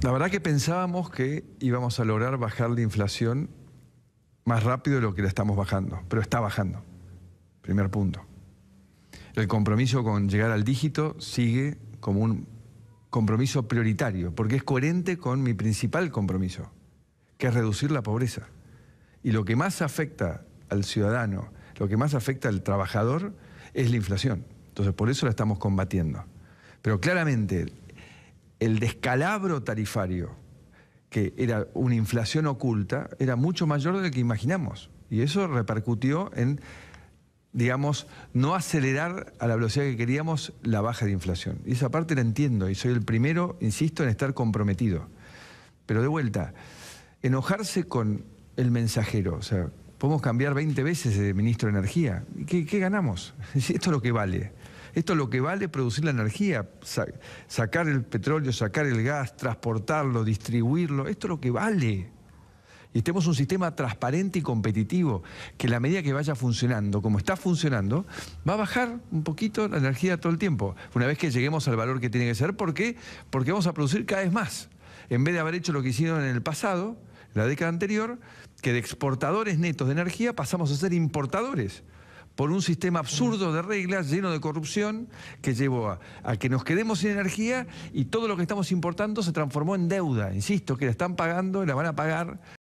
La verdad que pensábamos que íbamos a lograr bajar la inflación más rápido de lo que la estamos bajando, pero está bajando. Primer punto. El compromiso con llegar al dígito sigue como un compromiso prioritario, porque es coherente con mi principal compromiso, que es reducir la pobreza. Y lo que más afecta al ciudadano, lo que más afecta al trabajador, es la inflación. Entonces, por eso la estamos combatiendo. Pero claramente, el descalabro tarifario, que era una inflación oculta, era mucho mayor de lo que imaginamos. Y eso repercutió en, digamos, no acelerar a la velocidad que queríamos la baja de inflación. Y esa parte la entiendo y soy el primero, insisto, en estar comprometido. Pero de vuelta, enojarse con el mensajero, o sea, podemos cambiar 20 veces de ministro de Energía. ¿Qué, qué ganamos? Esto es lo que vale. Esto lo que vale producir la energía, sacar el petróleo, sacar el gas, transportarlo, distribuirlo. Esto es lo que vale. Y estemos un sistema transparente y competitivo, que la medida que vaya funcionando, como está funcionando, va a bajar un poquito la energía todo el tiempo, una vez que lleguemos al valor que tiene que ser. ¿Por qué? Porque vamos a producir cada vez más. En vez de haber hecho lo que hicieron en el pasado, la década anterior, que de exportadores netos de energía pasamos a ser importadores por un sistema absurdo de reglas lleno de corrupción que llevó a, que nos quedemos sin energía y todo lo que estamos importando se transformó en deuda. Insisto, que la están pagando y la van a pagar